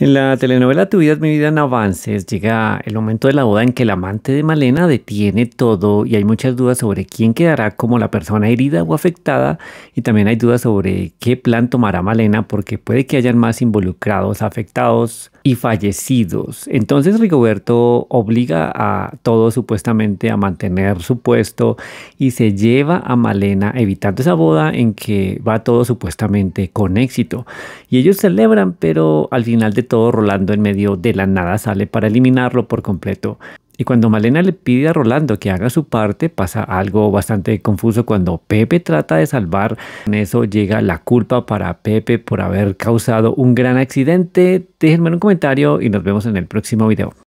En la telenovela Tu vida es mi vida en avances llega el momento de la boda en que el amante de Malena detiene todo y hay muchas dudas sobre quién quedará como la persona herida o afectada y también hay dudas sobre qué plan tomará Malena porque puede que hayan más involucrados afectados y fallecidos. Entonces Rigoberto obliga a todos supuestamente a mantener su puesto y se lleva a Malena evitando esa boda en que va todo supuestamente con éxito. Y ellos celebran, pero al final de todo Rolando en medio de la nada sale para eliminarlo por completo y cuando Malena le pide a Rolando que haga su parte, pasa algo bastante confuso cuando Pepe trata de salvar. En eso llega la culpa para Pepe por haber causado un gran accidente. Déjenme un comentario y nos vemos en el próximo video.